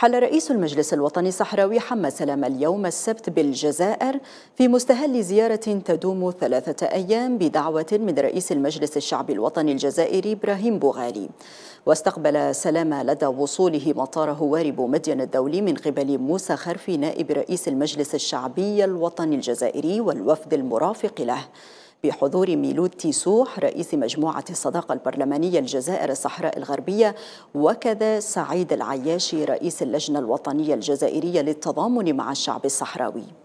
حل رئيس المجلس الوطني الصحراوي حمى سلام اليوم السبت بالجزائر في مستهل زيارة تدوم ثلاثة أيام بدعوة من رئيس المجلس الشعبي الوطني الجزائري إبراهيم بوغالي واستقبل سلام لدى وصوله مطار هواري بومدين الدولي من قبل موسى خرفي نائب رئيس المجلس الشعبي الوطني الجزائري والوفد المرافق له بحضور ميلود تيسوح رئيس مجموعة الصداقة البرلمانية الجزائر الصحراء الغربية وكذا سعيد العياشي رئيس اللجنة الوطنية الجزائرية للتضامن مع الشعب الصحراوي